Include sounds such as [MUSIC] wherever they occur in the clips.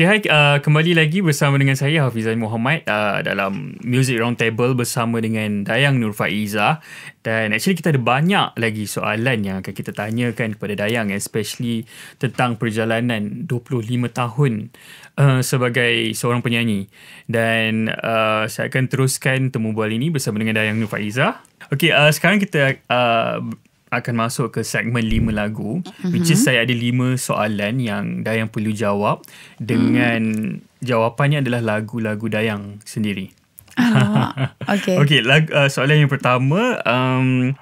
Okay, hai. Uh, kembali lagi bersama dengan saya Hafizan Muhammad uh, dalam Music Roundtable bersama dengan Dayang Nurfaiza Dan actually kita ada banyak lagi soalan yang akan kita tanyakan kepada Dayang especially tentang perjalanan 25 tahun uh, sebagai seorang penyanyi. Dan uh, saya akan teruskan temu bual ini bersama dengan Dayang Nurfaiza. Okay, uh, sekarang kita uh, akan masuk ke segmen lima lagu mm-hmm. which is saya ada lima soalan yang Dayang perlu jawab dengan mm. jawapannya adalah lagu-lagu Dayang sendiri. Oh, ah, [LAUGHS] okay. okay, lagu uh, soalan yang pertama um,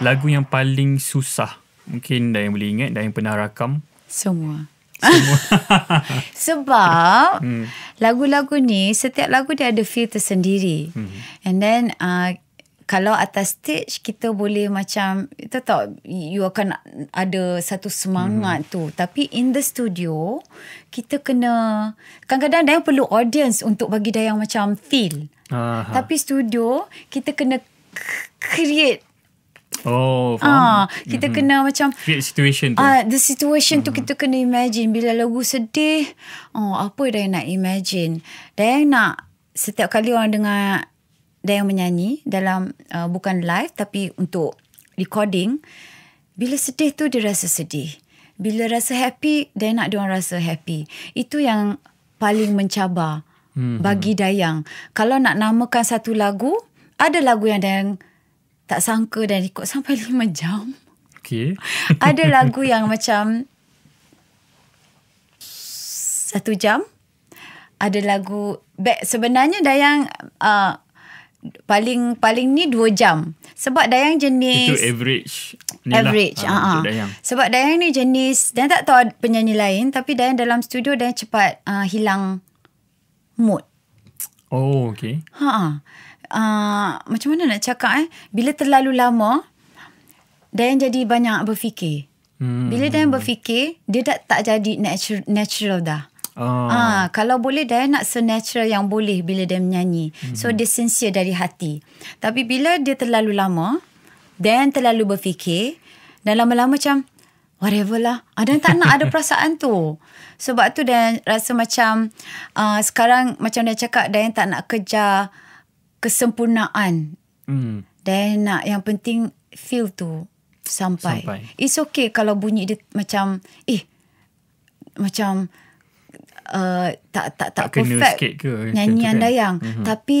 lagu yang paling susah. Mungkin Dayang boleh ingat Dayang pernah rakam semua. Semua. [LAUGHS] Sebab mm. lagu-lagu ni setiap lagu dia ada feel tersendiri. Mm. And then uh, kalau atas stage kita boleh macam itu tak you akan ada satu semangat hmm tu tapi in the studio kita kena kadang-kadang dia perlu audience untuk bagi dia yang macam feel Aha. tapi studio kita kena create Oh, ah, faham. Ah, kita mm-hmm. kena macam create situation tu. Ah, the situation mm-hmm. tu mhm. kita kena imagine bila lagu sedih, oh apa dia nak imagine. Dia nak setiap kali orang dengar Dayang menyanyi dalam uh, bukan live tapi untuk recording. Bila sedih tu dia rasa sedih. Bila rasa happy, dia nak dia rasa happy. Itu yang paling mencabar hmm bagi Dayang. Kalau nak namakan satu lagu, ada lagu yang Dayang tak sangka dan ikut sampai [LAUGHS] lima jam. Okay. [LAUGHS] ada lagu yang macam satu jam. Ada lagu, sebenarnya Dayang... Uh, paling paling ni 2 jam sebab dayang jenis itu average ni lah. average lah, uh-huh. dayang. sebab dayang ni jenis dan tak tahu penyanyi lain tapi dayang dalam studio dayang cepat uh, hilang mood oh okey ha uh, macam mana nak cakap eh bila terlalu lama dayang jadi banyak berfikir hmm. bila dayang berfikir dia tak tak jadi natural, natural dah Ah. ah, kalau boleh dia nak senatural yang boleh bila dia menyanyi. Hmm. So dia sincere dari hati. Tapi bila dia terlalu lama dan terlalu berfikir dan lama-lama macam whatever lah. Ada ah, tak nak ada [LAUGHS] perasaan tu. Sebab tu dan rasa macam uh, sekarang macam dia cakap dia tak nak kejar kesempurnaan. Hmm. Dia nak yang penting feel tu sampai. sampai. It's okay kalau bunyi dia macam eh macam uh, tak, tak tak tak perfect kena sikit ke nyanyian kena. dayang mm-hmm. tapi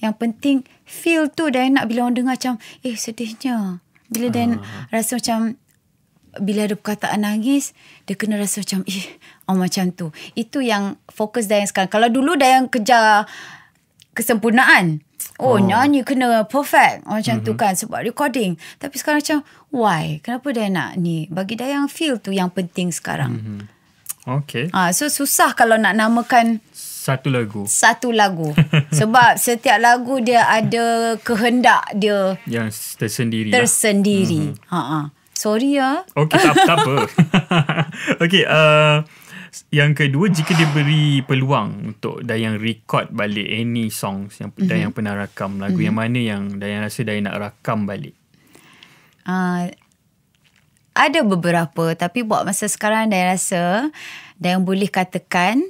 yang penting feel tu dah enak bila orang dengar macam eh sedihnya bila uh. dia ah. rasa macam bila ada perkataan nangis dia kena rasa macam eh oh macam tu itu yang fokus dayang sekarang kalau dulu dayang kejar kesempurnaan Oh, oh nyanyi kena perfect oh, Macam mm-hmm. tu mhm. kan Sebab recording Tapi sekarang macam Why? Kenapa dia nak ni? Bagi dayang feel tu Yang penting sekarang mm-hmm. Okay. Ah, ha, so susah kalau nak namakan satu lagu. Satu lagu. [LAUGHS] Sebab setiap lagu dia ada kehendak dia. Yang tersendiri. Tersendiri. Lah. Uh-huh. Ha ah. Sorry ya. Okay, tak, tak apa. [LAUGHS] okay, uh, yang kedua, jika dia beri peluang untuk Dayang record balik any songs yang mm-hmm. Dayang mhm. pernah rakam, lagu mm-hmm. yang mhm. mana yang Dayang rasa Dayang nak rakam balik? Uh, ada beberapa tapi buat masa sekarang dan rasa yang boleh katakan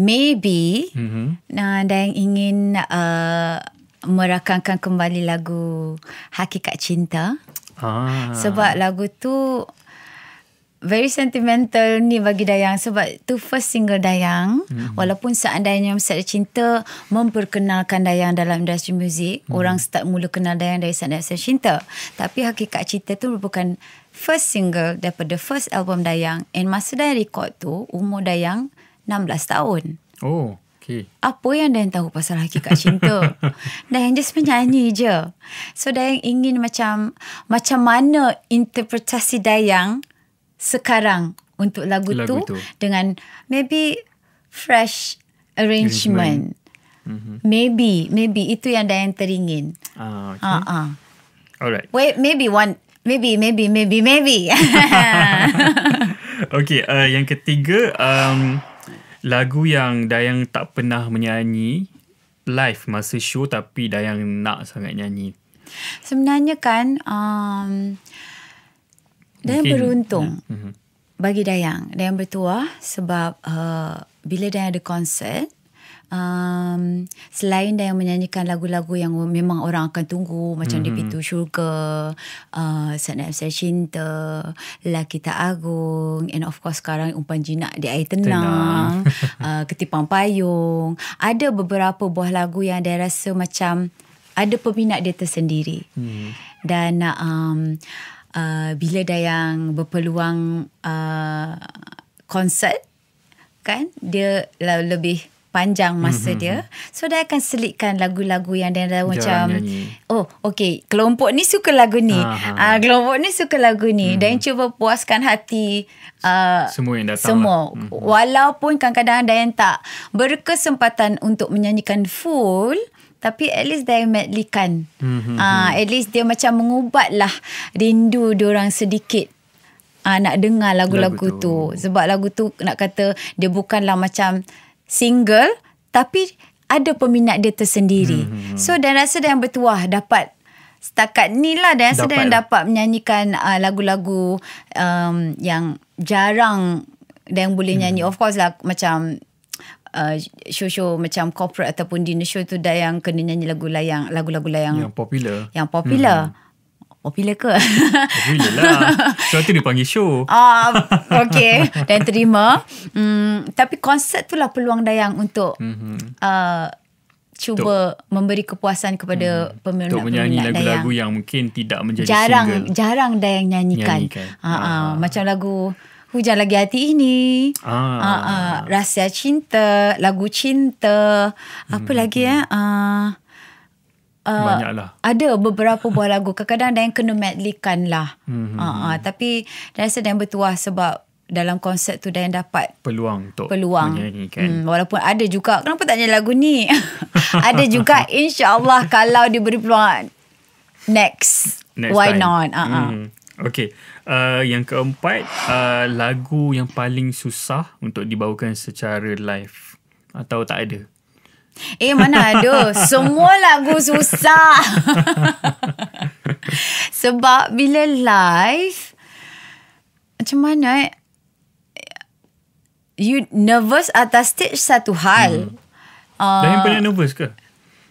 maybe mhm. nah mm-hmm. dan ingin uh, merakamkan kembali lagu Hakikat Cinta. Ah. Sebab lagu tu very sentimental ni bagi Dayang sebab tu first single Dayang mm-hmm. walaupun seandainya Masalah Cinta memperkenalkan Dayang dalam industri muzik mm-hmm. orang start mula kenal Dayang dari Masalah Cinta tapi Hakikat Cinta tu merupakan first single daripada first album Dayang and masa Dayang record tu umur Dayang 16 tahun. Oh, okay. Apa yang Dayang tahu pasal hakikat cinta? [LAUGHS] Dayang just menyanyi je. So Dayang ingin macam macam mana interpretasi Dayang sekarang untuk lagu, lagu tu, tu dengan maybe fresh arrangement. Mm-hmm. Maybe, maybe itu yang Dayang teringin. Ah, uh, okay. Uh-uh. Alright. Wait, maybe one Maybe, maybe, maybe, maybe. [LAUGHS] okay, uh, yang ketiga, um, lagu yang Dayang tak pernah menyanyi live masa show tapi Dayang nak sangat nyanyi. Sebenarnya kan, um, Dayang Mungkin, beruntung yeah. mm-hmm. Hmm. bagi Dayang. Dayang bertuah sebab uh, bila Dayang ada konsert, um, selain dia menyanyikan lagu-lagu yang memang orang akan tunggu macam mm-hmm. Depitu Syurga, uh, Senap Saya Cinta, Laki Tak Agung and of course sekarang Umpan Jinak di Air Tenang, Tenang. [LAUGHS] uh, Ketipang Payung. Ada beberapa buah lagu yang dia rasa macam ada peminat dia tersendiri. Mm. Dan uh, um, uh, bila dia yang berpeluang uh, konsert kan dia lebih panjang masa mm-hmm. dia so dia akan selitkan lagu-lagu yang dia dah macam nyanyi. oh okay kelompok ni suka lagu ni uh, kelompok ni suka lagu ni mm. Mm-hmm. dan cuba puaskan hati uh, semua yang datang semua lah. Mm-hmm. walaupun kadang-kadang dia tak berkesempatan untuk menyanyikan full tapi at least dia medleykan mm-hmm. uh, at least dia macam mengubatlah rindu orang sedikit uh, nak dengar lagu-lagu lagu tu. tu sebab lagu tu nak kata dia bukanlah macam single tapi ada peminat dia tersendiri. Hmm, hmm, hmm. So dan rasa dia yang bertuah dapat setakat ni lah dan rasa dia yang dapat menyanyikan uh, lagu-lagu um, yang jarang dan yang boleh hmm. nyanyi. Of course lah macam Uh, show-show macam corporate ataupun dinner show tu dah yang kena nyanyi lagu layang lagu-lagu layang yang popular yang popular hmm popular ke? Popular [LAUGHS] lah. Sebab tu dia panggil show. Ah, uh, [LAUGHS] okay. Dan terima. Hmm, tapi konsert tu lah peluang Dayang untuk mm-hmm. uh, cuba Tuk. memberi kepuasan kepada hmm. peminat-peminat Untuk menyanyi lagu-lagu yang mungkin tidak menjadi jarang, single. Jarang Dayang nyanyikan. nyanyikan. Uh-huh. uh Macam lagu Hujan Lagi Hati Ini. Uh-huh. uh Rahsia Cinta. Lagu Cinta. Apa mhm, lagi ya? Uh, banyaklah. Uh, ada beberapa buah lagu. Kadang-kadang ada yang kena medleykan lah. Mm-hmm. Uh, ah, uh, ah, tapi dan rasa dan bertuah sebab dalam konsert tu dan dapat peluang untuk peluang. menyanyikan. Hmm, walaupun ada juga kenapa tak nyanyi lagu ni? [LAUGHS] ada juga insya-Allah kalau diberi peluang next, next why time. not? Uh-huh. Hmm. Okay. Uh, yang keempat uh, lagu yang paling susah untuk dibawakan secara live atau tak ada? Eh mana ada Semua lagu susah [LAUGHS] Sebab bila live Macam mana eh You nervous atas stage satu hal yeah. Hmm. uh, Dah yang banyak nervous ke?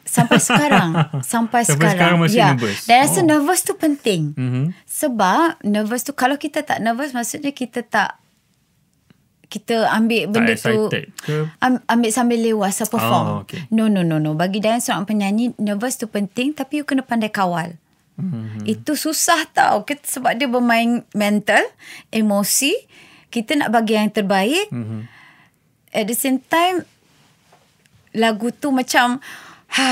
Sampai sekarang [LAUGHS] sampai, sampai sekarang, sekarang masih yeah. nervous Dan rasa oh. nervous tu penting mm-hmm. Sebab nervous tu Kalau kita tak nervous Maksudnya kita tak kita ambil benda tu ke? ambil sambil lewat sambil perform oh, ah, okay. no no no no bagi dia seorang penyanyi nervous tu penting tapi you kena pandai kawal mm-hmm. itu susah tau kita, sebab dia bermain mental emosi kita nak bagi yang terbaik mm-hmm. at the same time lagu tu macam ha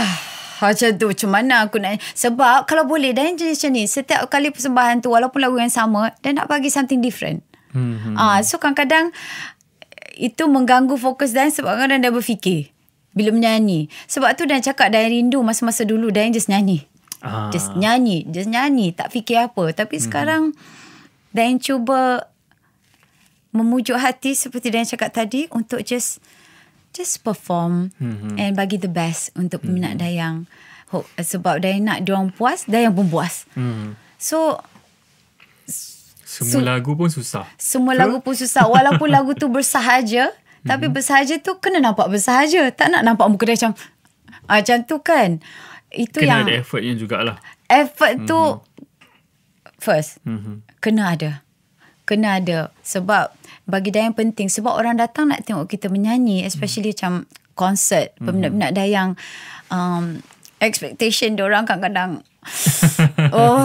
macam tu macam mana aku nak sebab kalau boleh dan jenis-jenis setiap kali persembahan tu walaupun lagu yang sama dia nak bagi something different hmm Uh, so kadang-kadang itu mengganggu fokus Dayang sebab kadang-kadang dia berfikir bila menyanyi. Sebab tu Dayang cakap Dayang rindu masa-masa dulu Dayang just nyanyi. Ah. Just nyanyi, just nyanyi tak fikir apa. Tapi hmm sekarang Dayang cuba memujuk hati seperti Dayang cakap tadi untuk just just perform mm-hmm. and bagi the best untuk peminat mm-hmm. Dayang. Sebab Dayang nak dia orang puas, Dayang pun puas. Mm-hmm. So semua Sem- lagu pun susah. Semua ke? lagu pun susah. Walaupun lagu tu bersahaja, [LAUGHS] tapi hmm. bersahaja tu kena nampak bersahaja. Tak nak nampak muka dia macam ah, macam tu kan. Itu kena yang Kena ada effort yang jugalah. Effort tu hmm. first. Hmm. Kena ada. Kena ada sebab bagi dayang penting sebab orang datang nak tengok kita menyanyi especially macam konsert peminat-peminat dayang um expectation orang kadang-kadang [LAUGHS] oh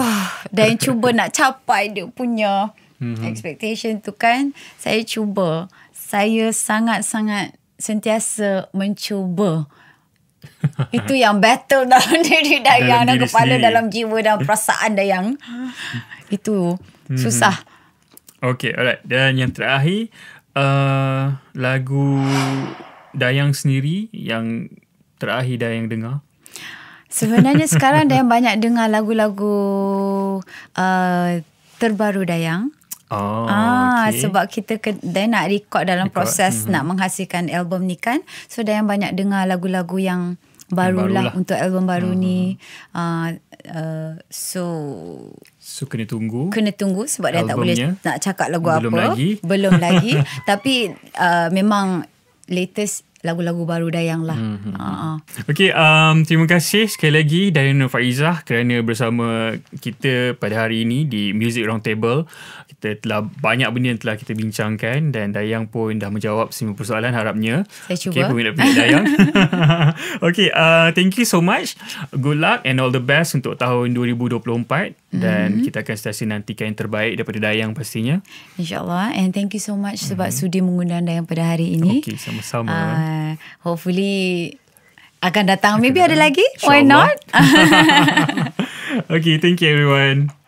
dan cuba nak capai dia punya mm-hmm. expectation tu kan saya cuba saya sangat-sangat sentiasa mencuba [LAUGHS] itu yang battle dalam [LAUGHS] diri dayang dalam kepala sendiri. dalam jiwa dan perasaan dayang yang [LAUGHS] itu mm-hmm. susah Okay, alright. Dan yang terakhir, uh, lagu Dayang sendiri yang terakhir Dayang dengar. Sebenarnya sekarang Dayang banyak dengar lagu-lagu uh, terbaru Dayang. Oh, ah, okay. sebab kita ke, Dayang nak record dalam record. proses mm-hmm. nak menghasilkan album ni kan. So Dayang banyak dengar lagu-lagu yang barulah, barulah. untuk album baru mm-hmm. ni. Uh, uh, so so kena tunggu. Kena tunggu sebab Dayang tak boleh nak cakap lagu belum apa. Lagi. Belum lagi. [LAUGHS] Tapi uh, memang latest lagu-lagu baru Dayang lah. Mm-hmm. Okay, um, terima kasih sekali lagi Dayang Faizah kerana bersama kita pada hari ini di Music Roundtable. Kita telah banyak benda yang telah kita bincangkan dan Dayang pun dah menjawab semua persoalan harapnya. Saya cuba. Okay, peminat-peminat Dayang. [LAUGHS] okay, uh, thank you so much. Good luck and all the best untuk tahun 2024 dan mm-hmm. kita akan sentiasa nantikan yang terbaik daripada Dayang pastinya. InsyaAllah. And thank you so much mm-hmm. sebab sudi mengundang Dayang pada hari ini. Okay, sama-sama. Uh, hopefully akan datang. Maybe ada lagi. Why not? [LAUGHS] okay, thank you everyone.